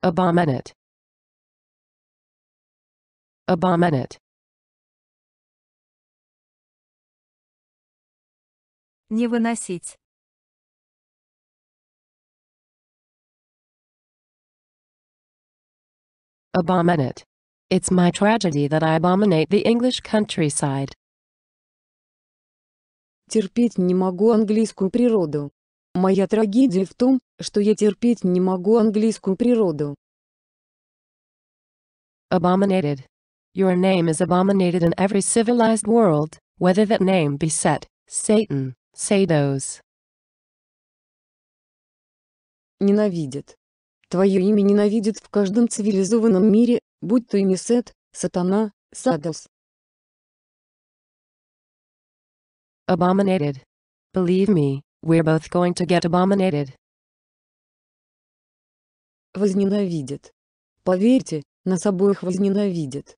Abominate. Abominate. Не выносить. Abominate. It's my tragedy that I abominate the English countryside. Терпеть не могу английскую природу. Моя трагедия в том, что я терпеть не могу английскую природу. Abominated. Your name is abominated in every civilized world, whether that name be Set, Satan, Sados. Ненавидит. Твое имя ненавидит в каждом цивилизованном мире, будь то имя Сет, Сатана, Садос. Abominated. Believe me, we're both going to get abominated возненавидят. Поверьте, нас обоих возненавидят.